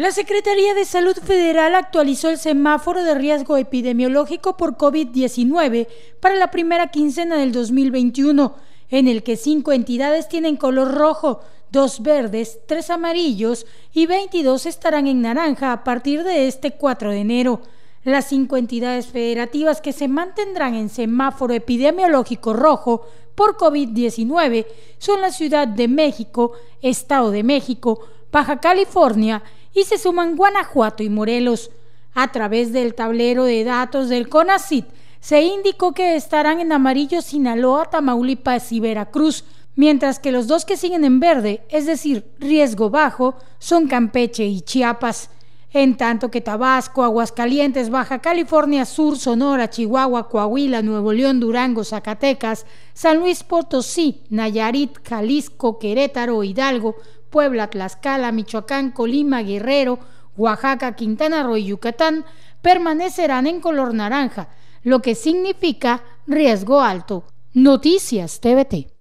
La Secretaría de Salud Federal actualizó el semáforo de riesgo epidemiológico por COVID-19 para la primera quincena del 2021, en el que cinco entidades tienen color rojo, dos verdes, tres amarillos y 22 estarán en naranja a partir de este 4 de enero. Las cinco entidades federativas que se mantendrán en semáforo epidemiológico rojo por COVID-19 son la Ciudad de México, Estado de México, Baja California, y se suman Guanajuato y Morelos. A través del tablero de datos del CONACIT se indicó que estarán en amarillo Sinaloa, Tamaulipas y Veracruz, mientras que los dos que siguen en verde, es decir, riesgo bajo, son Campeche y Chiapas en tanto que Tabasco, Aguascalientes, Baja California Sur, Sonora, Chihuahua, Coahuila, Nuevo León, Durango, Zacatecas, San Luis Potosí, Nayarit, Jalisco, Querétaro, Hidalgo, Puebla, Tlaxcala, Michoacán, Colima, Guerrero, Oaxaca, Quintana Roo y Yucatán permanecerán en color naranja, lo que significa riesgo alto. Noticias TVT.